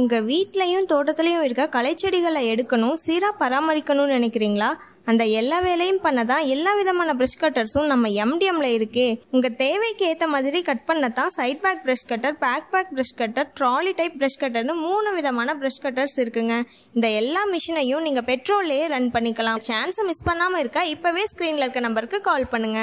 உங்கள் வீட்லேயும் தோட்டத்துலேயும் இருக்க களைச்செடிகளை எடுக்கணும் சீராக பராமரிக்கணும்னு நினைக்கிறீங்களா அந்த எல்லா வேலையும் பண்ண தான் எல்லா விதமான பிரஷ் கட்டர்ஸும் நம்ம எம்டிஎம்ல இருக்கே உங்க தேவைக்கு ஏற்ற மாதிரி கட் பண்ண தான் side pack brush cutter backpack brush cutter trolley type brush கட்டர்னு மூணு விதமான பிரஷ் கட்டர்ஸ் இருக்குங்க இந்த எல்லா மிஷினையும் நீங்க பெட்ரோல்லயே ரன் பண்ணிக்கலாம் சான்ஸை மிஸ் பண்ணாம இருக்க இப்பவே ஸ்கிரீன்ல இருக்க நம்பருக்கு கால் பண்ணுங்க